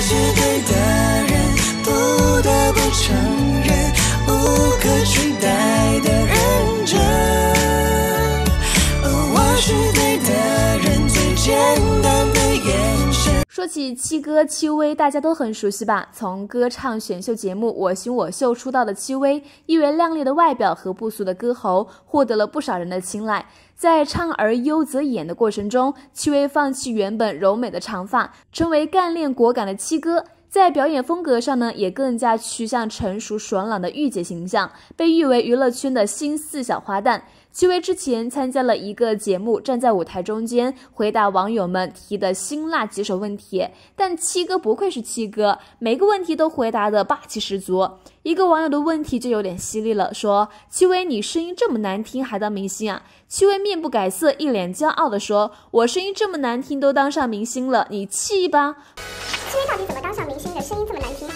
是对的说起七哥戚薇，大家都很熟悉吧？从歌唱选秀节目《我型我秀》出道的戚薇，因为靓丽的外表和不俗的歌喉，获得了不少人的青睐。在唱而优则演的过程中，戚薇放弃原本柔美的长发，成为干练果敢的七哥。在表演风格上呢，也更加趋向成熟爽朗的御姐形象，被誉为娱乐圈的新四小花旦。戚薇之前参加了一个节目，站在舞台中间回答网友们提的辛辣棘手问题。但七哥不愧是七哥，每个问题都回答的霸气十足。一个网友的问题就有点犀利了，说：“戚薇，你声音这么难听还当明星啊？”戚薇面不改色，一脸骄傲的说：“我声音这么难听都当上明星了，你气吧。”声音到底怎么当上明星的？声音这么难听，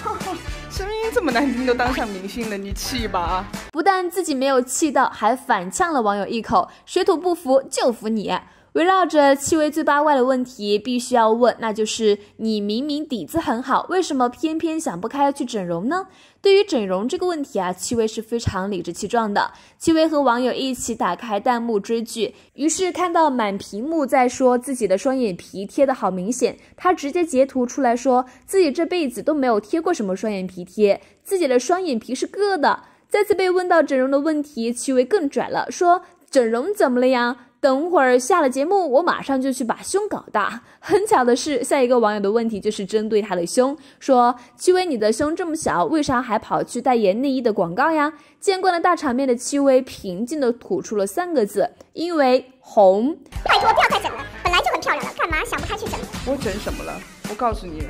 声音这么难听都当上明星了，你气吧！不但自己没有气到，还反呛了网友一口：“水土不服就服你。”围绕着戚薇最八卦的问题，必须要问，那就是你明明底子很好，为什么偏偏想不开要去整容呢？对于整容这个问题啊，戚薇是非常理直气壮的。戚薇和网友一起打开弹幕追剧，于是看到满屏幕在说自己的双眼皮贴的好明显，她直接截图出来说自己这辈子都没有贴过什么双眼皮贴，自己的双眼皮是割的。再次被问到整容的问题，戚薇更拽了，说整容怎么了呀？等会儿下了节目，我马上就去把胸搞大。很巧的是，下一个网友的问题就是针对她的胸，说：“戚薇，你的胸这么小，为啥还跑去代言内衣的广告呀？”见惯了大场面的戚薇平静的吐出了三个字：“因为红。”拜托，不要再整了，本来就很漂亮了，干嘛想不开去整？我整什么了？我告诉你，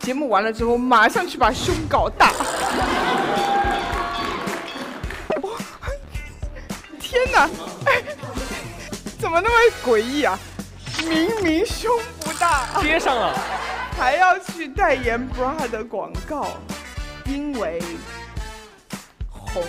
节目完了之后，马上去把胸搞大。哇！天哪！哎。怎么那么诡异啊！明明胸不大，接上了，还要去代言 bra 的广告，因为红。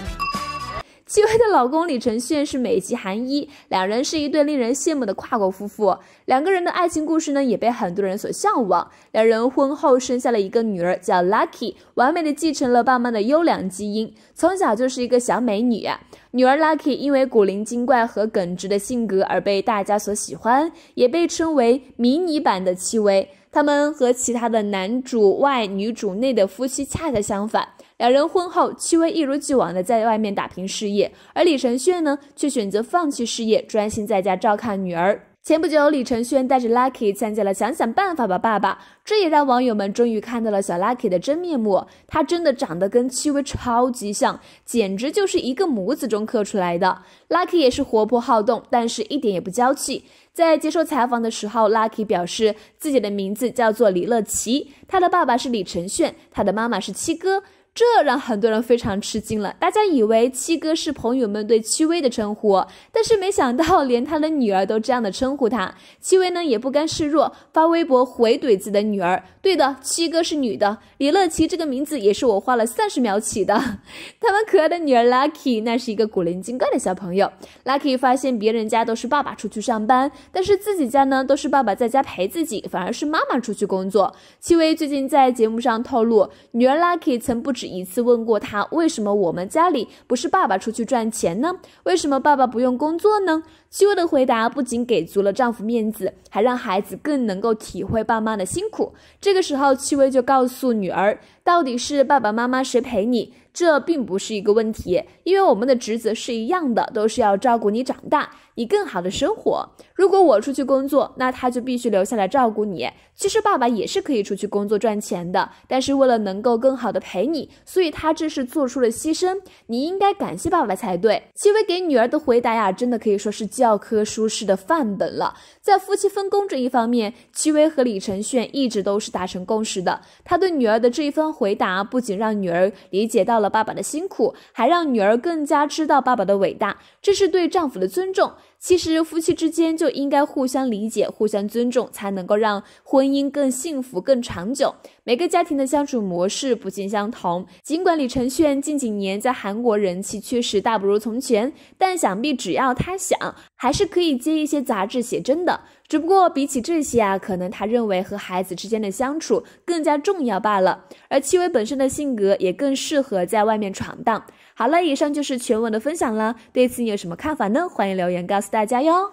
戚薇的老公李承铉是美籍韩裔，两人是一对令人羡慕的跨国夫妇。两个人的爱情故事呢，也被很多人所向往。两人婚后生下了一个女儿，叫 Lucky，完美的继承了爸妈的优良基因，从小就是一个小美女。女儿 Lucky 因为古灵精怪和耿直的性格而被大家所喜欢，也被称为迷你版的戚薇。他们和其他的男主外女主内的夫妻恰恰相反，两人婚后，戚薇一如既往的在外面打拼事业，而李承铉呢，却选择放弃事业，专心在家照看女儿。前不久，李承铉带着 Lucky 参加了《想想办法吧，爸爸》，这也让网友们终于看到了小 Lucky 的真面目。他真的长得跟戚薇超级像，简直就是一个模子中刻出来的。Lucky 也是活泼好动，但是一点也不娇气。在接受采访的时候，Lucky 表示自己的名字叫做李乐琪，他的爸爸是李承铉，他的妈妈是戚哥。这让很多人非常吃惊了。大家以为七哥是朋友们对戚薇的称呼，但是没想到连他的女儿都这样的称呼他。戚薇呢也不甘示弱，发微博回怼自己的女儿。对的，七哥是女的。李乐琪这个名字也是我花了三十秒起的。他们可爱的女儿 Lucky 那是一个古灵精怪的小朋友。Lucky 发现别人家都是爸爸出去上班，但是自己家呢都是爸爸在家陪自己，反而是妈妈出去工作。戚薇最近在节目上透露，女儿 Lucky 曾不知。一次问过他为什么我们家里不是爸爸出去赚钱呢？为什么爸爸不用工作呢？戚薇的回答不仅给足了丈夫面子，还让孩子更能够体会爸妈的辛苦。这个时候，戚薇就告诉女儿，到底是爸爸妈妈谁陪你？这并不是一个问题，因为我们的职责是一样的，都是要照顾你长大，你更好的生活。如果我出去工作，那他就必须留下来照顾你。其实爸爸也是可以出去工作赚钱的，但是为了能够更好的陪你，所以他这是做出了牺牲。你应该感谢爸爸才对。戚薇给女儿的回答呀，真的可以说是教科书式的范本了。在夫妻分工这一方面，戚薇和李承铉一直都是达成共识的。他对女儿的这一番回答，不仅让女儿理解到。了爸爸的辛苦，还让女儿更加知道爸爸的伟大，这是对丈夫的尊重。其实夫妻之间就应该互相理解、互相尊重，才能够让婚姻更幸福、更长久。每个家庭的相处模式不尽相同。尽管李承铉近几年在韩国人气确实大不如从前，但想必只要他想，还是可以接一些杂志写真的。只不过比起这些啊，可能他认为和孩子之间的相处更加重要罢了。而戚薇本身的性格也更适合在外面闯荡。好了，以上就是全文的分享了。对此你有什么看法呢？欢迎留言告诉大家哟。